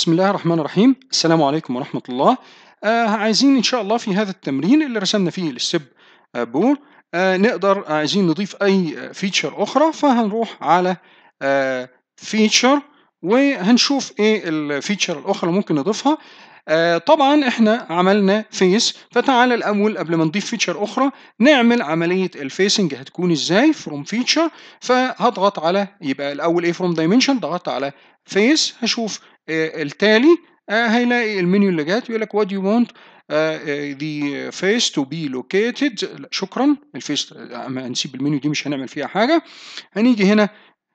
بسم الله الرحمن الرحيم السلام عليكم ورحمة الله آه عايزين إن شاء الله في هذا التمرين اللي رسمنا فيه الستيب بور آه نقدر uh, عايزين نضيف أي فيتشر uh, أخرى فهنروح على آه uh, فيتشر وهنشوف إيه الفيتشر الأخرى ممكن نضيفها آه طبعا احنا عملنا فيس فتعال الاول قبل ما نضيف فيتشر اخرى نعمل عمليه الفيسنج هتكون ازاي فروم فيتشر فهضغط على يبقى الاول ايه فروم دايمنشن ضغطت على فيس هشوف آه، التالي آه، هيلاقي المنيو اللي جات يقول لك وات يو وونت ذا فيس تو بي لوكيتد شكرا الفيس آه، نسيب المنيو دي مش هنعمل فيها حاجه هنيجي هنا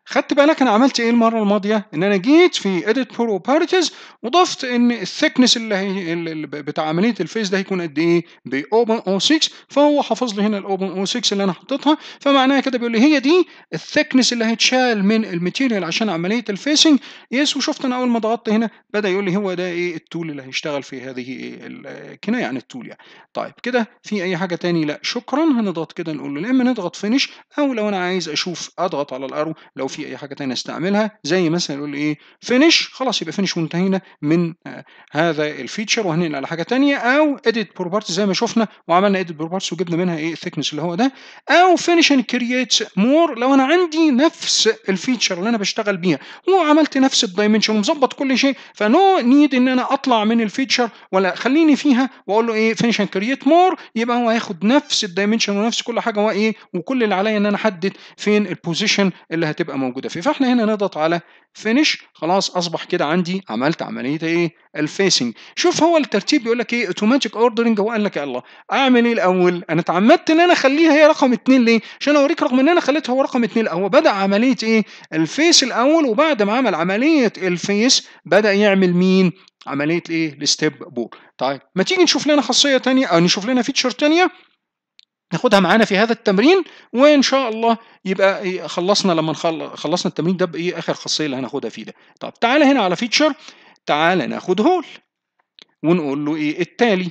خدت بالك انا عملت ايه المره الماضيه ان انا جيت في edit properties وضفت ان الثيكنس اللي هي بتاع عمليه الفيس ده هيكون قد ايه باوبن او 6 فهو حافظ لي هنا الاوبن او 6 اللي انا حطيتها فمعناها كده بيقول لي هي دي الثيكنس اللي هيتشال من الماتيريال عشان عمليه الفيسنج يس وشفت انا اول ما ضغطت هنا بدا يقول لي هو ده ايه التول اللي هيشتغل في هذه الكنايه عن التول يعني طيب كده في اي حاجه تاني لا شكرا هنضغط كده نقول له اما نضغط فينش او لو انا عايز اشوف اضغط على الارو لو في اي حاجه ثانيه استعملها زي مثلا يقول لي ايه فينش خلاص يبقى فينش وانتهينا من آه، هذا الفيتشر وهننقل على حاجه ثانيه او اديت بروبرتي زي ما شفنا وعملنا اديت بروبرتي وجبنا منها ايه الثيكنس اللي هو ده او فينش اند كرييت مور لو انا عندي نفس الفيتشر اللي انا بشتغل بيها وعملت نفس الدايمنشن ومظبط كل شيء فنو نيد ان انا اطلع من الفيتشر ولا خليني فيها واقول له ايه فينش اند كرييت مور يبقى هو هياخد نفس الدايمنشن ونفس كل حاجه وايه وكل اللي عليا ان انا احدد فين البوزيشن اللي هتبقى موجودة. موجوده فيه فاحنا هنا نضغط على فينيش خلاص اصبح كده عندي عملت عمليه ايه الفيسنج شوف هو الترتيب بيقول لك ايه اوتوماتيك اوردرنج هو قال لك يلا اعمل ايه الاول انا اتعمدت ان انا اخليها هي رقم اثنين ليه عشان اوريك رغم ان انا خليتها هو رقم اثنين هو بدا عمليه ايه الفيس الاول وبعد ما عمل عمليه الفيس بدا يعمل مين عمليه ايه الستيب بور طيب ما تيجي نشوف لنا خاصيه ثانيه او نشوف لنا فيتشر ثانيه ناخدها معانا في هذا التمرين وان شاء الله يبقى إيه، خلصنا لما خلصنا التمرين ده بايه اخر خاصيه اللي هناخدها فيه ده طب تعالى هنا على فيتشر تعالى ناخد هول ونقول له ايه التالي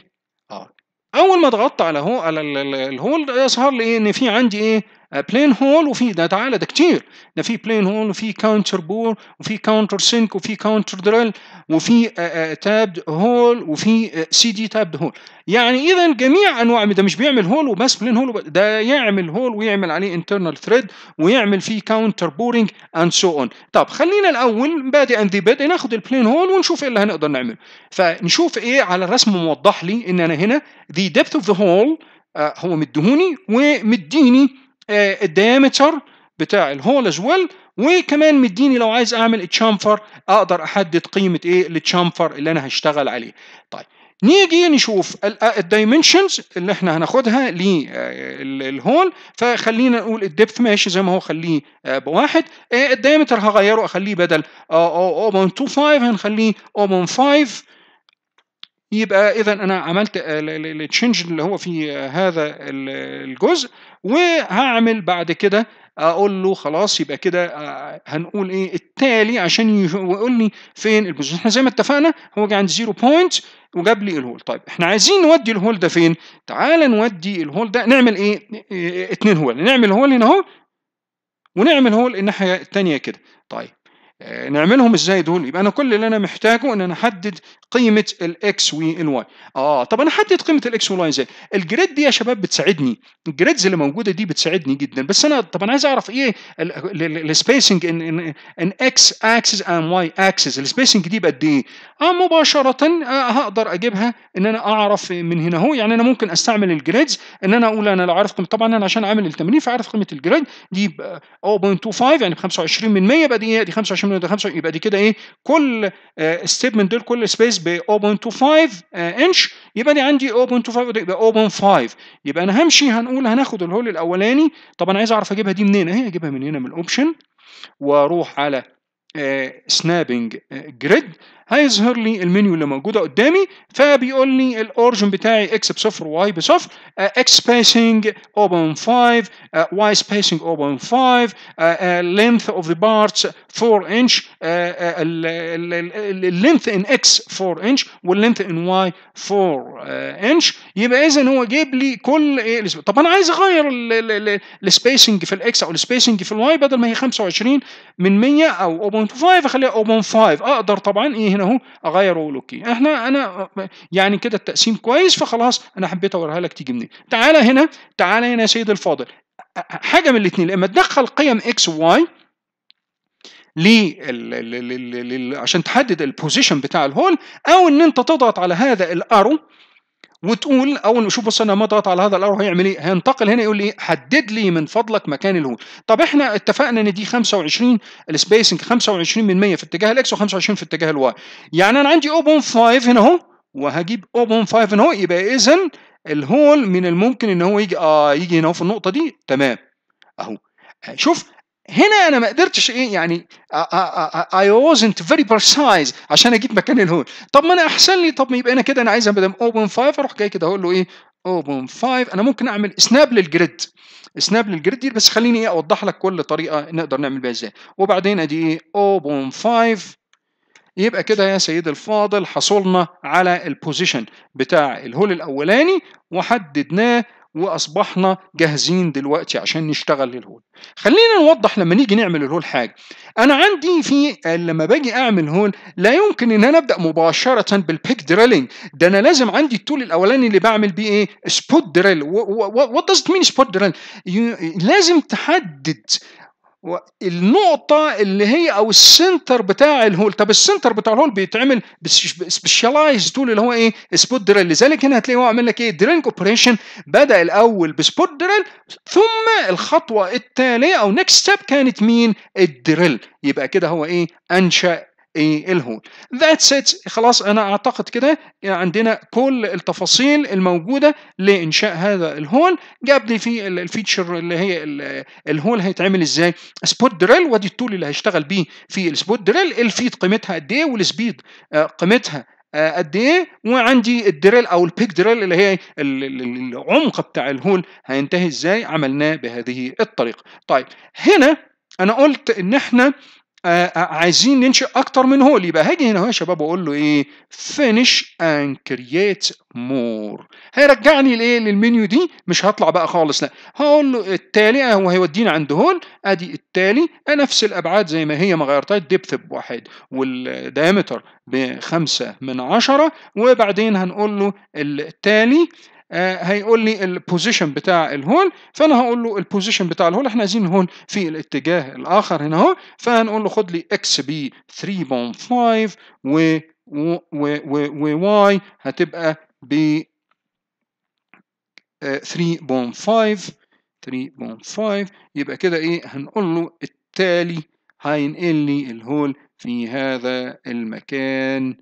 اه اول ما ضغطت على هو على الهول يظهر لي ايه ان في عندي ايه بلين آه، هول وفي ده تعالى ده كتير ده في بلين هول وفي كاونتر بور وفي كاونتر سينك وفي كاونتر دريل وفي تاب آه، هول آه، وفي سي دي تاب هول يعني اذا جميع انواع ده مش بيعمل هول وبس بلين هول ده يعمل هول ويعمل عليه انترنال ثريد ويعمل فيه كاونتر بورنج اند سو اون طب خلينا الاول ان ذي بيد ناخد البلين هول ونشوف ايه اللي هنقدر نعمله فنشوف ايه على الرسم موضح لي ان انا هنا ذا ديبث اوف ذا هول هو مدهوني ومديني آه، الديامتر بتاع الهول از ويل وكمان مديني لو عايز اعمل تشامفر اقدر احدد قيمه ايه للتشامفر اللي انا هشتغل عليه طيب نيجي نشوف الدايمنشنز آه، اللي احنا هناخدها للهول آه، فخلينا نقول الدبث ماشي زي ما هو خليه بواحد الدايمتر هغيره اخليه بدل 0.25 هنخليه 0.5 يبقى اذا انا عملت التشنج اللي هو في هذا الجزء وهعمل بعد كده اقول له خلاص يبقى كده آه، هنقول ايه التالي عشان يقول لي فين البوزيشن احنا زي ما اتفقنا هو جه عند زيرو بوينت وجاب لي الهول طيب احنا عايزين نودي الهول ده فين تعال نودي الهول ده نعمل ايه اتنين هول نعمل هول هنا اهو ونعمل هول الناحيه الثانيه كده طيب آه، نعملهم ازاي دول يبقى انا كل اللي انا محتاجه ان انا احدد قيمه الاكس والواي اه طب انا احدد قيمه الاكس والواي ازاي الجريد دي يا شباب بتساعدني الجريدز اللي موجوده دي بتساعدني جدا بس انا طب انا عايز اعرف ايه السبيسنج ان ان اكس اكسس اند واي اكسس السبيسنج دي بقد ايه اه مباشره آه، هقدر اجيبها ان انا اعرف من هنا اهو يعني انا ممكن استعمل الجريدز ان انا اقول انا لو عارف طبعا انا عشان عامل التمرين فعارف قيمه الجريد دي 0.25 يعني ب 25 بقى دي 25 إيه؟ 20 من يبقى دي كده ايه كل ستيبمنت آه، دول كل سبيس ب 0.25 انش آه، يبقى دي عندي 0.25 يبقى 0.5 يبقى انا همشي هنقول هناخد الهول الاولاني طب انا عايز اعرف اجيبها دي منين اهي اجيبها من هنا من الاوبشن واروح على سنابنج جريد هيظهر لي المنيو اللي موجوده قدامي فبيقول لي الاورجن بتاعي اكس بصفر واي بصفر اكس سبيسنج 0.5 واي سبيسنج 0.5 لينث اوف ذا بارتس 4 انش اللينث ان اكس 4 انش واللينث ان واي 4 انش يبقى اذا هو جايب لي كل إيه طب انا عايز اغير السبيسنج في الاكس او السبيسنج في الواي بدل ما هي 25 من 100 او 5 اخليها اوبن 5 اقدر طبعا ايه هنا اهو اغير اوكي احنا انا يعني كده التقسيم كويس فخلاص انا حبيت اوريها لك تيجي منين تعالى هنا تعالى هنا يا سيدي الفاضل حاجه من الاثنين لما تدخل قيم اكس وواي عشان تحدد البوزيشن بتاع الهول او ان انت تضغط على هذا الارو وتقول اول ما يشوف بص انا ما ضغط على هذا الارو هيعمل ايه؟ هينتقل هنا يقول لي ايه؟ حدد لي من فضلك مكان الهول. طب احنا اتفقنا ان دي 25 السبيسنج 25 من 100 في اتجاه الاكس و25 في اتجاه الواي. يعني انا عندي 0.5 هنا اهو وهجيب 0.5 هنا اهو يبقى اذا الهول من الممكن ان هو يجي اه يجي هنا في النقطه دي تمام اهو. شوف هنا انا ما قدرتش ايه يعني اي آه، آه، آه، wasn't فيري برسايز عشان اجيب مكان الهول طب ما انا احسن لي طب ما يبقى انا كده انا عايزها ابدا اوبن 5 اروح جاي كده اقول له ايه اوبن 5 انا ممكن اعمل سناب للجريد سناب للجريد دي بس خليني ايه اوضح لك كل طريقه نقدر نعمل بيها ازاي وبعدين ادي ايه اوبن 5 يبقى كده يا سيدي الفاضل حصلنا على البوزيشن بتاع الهول الاولاني وحددناه واصبحنا جاهزين دلوقتي عشان نشتغل للهول خلينا نوضح لما نيجي نعمل الهول حاجه انا عندي في لما باجي اعمل هول لا يمكن ان انا ابدا مباشره بالبيك دريلينج ده انا لازم عندي التول الاولاني اللي بعمل بيه ايه سبوت دريل وات دازت مين سبوت دريل لازم تحدد النقطة اللي هي أو السنتر بتاع الهول، طب السنتر بتاع الهول بيتعمل سبيشالايز تول اللي هو إيه؟ سبوت دريل، لذلك هنا هتلاقي هو عامل لك إيه؟ دريلنج أوبريشن بدأ الأول بسبوت دريل ثم الخطوة التالية أو نكست ستيب كانت مين؟ الدريل، يبقى كده هو إيه؟ أنشأ ايه الهول ذاتس ات خلاص انا اعتقد كده عندنا كل التفاصيل الموجوده لانشاء هذا الهول جاب لي في الفيتشر اللي هي الهول هيتعمل ازاي سبوت دريل وادي التول اللي هشتغل بيه في السبوت دريل الفيت قيمتها قد ايه والسبيد آه، قيمتها آه، قد ايه وعندي الدريل او البيك دريل اللي هي العمق بتاع الهول هينتهي ازاي عملناه بهذه الطريقه طيب هنا انا قلت ان احنا آه، آه، عايزين ننشئ اكتر من هول يبقى هاجي هنا يا شباب واقول له ايه فينيش اند كرييت مور هيرجعني لايه للمنيو دي مش هطلع بقى خالص لا هقول له التالي آه، هو هيودينا عند هول ادي التالي نفس الابعاد زي ما هي ما غيرتهاش الدبث بواحد والدايمتر بخمسة من عشرة وبعدين هنقول له التالي آه، هيقول لي البوزيشن بتاع الهول فانا هقول له البوزيشن بتاع الهول احنا عايزين الهول في الاتجاه الاخر هنا اهو فهنقول له خد لي اكس بي 3.5 و واي هتبقى ب 3.5 3.5 يبقى كده ايه هنقول له التالي هينقل لي الهول في هذا المكان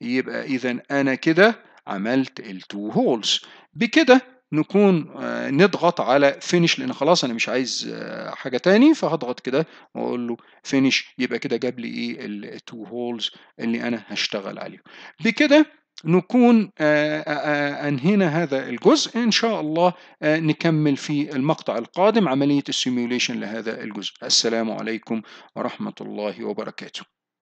يبقى اذا انا كده عملت التو هولز بكده نكون آه، نضغط على فينيش لان خلاص انا مش عايز آه، حاجه تاني فهضغط كده واقول له فينيش يبقى كده جاب لي ايه التو هولز اللي انا هشتغل عليه بكده نكون آه، انهينا هذا الجزء ان شاء الله نكمل في المقطع القادم عمليه السيميوليشن لهذا الجزء السلام عليكم ورحمه الله وبركاته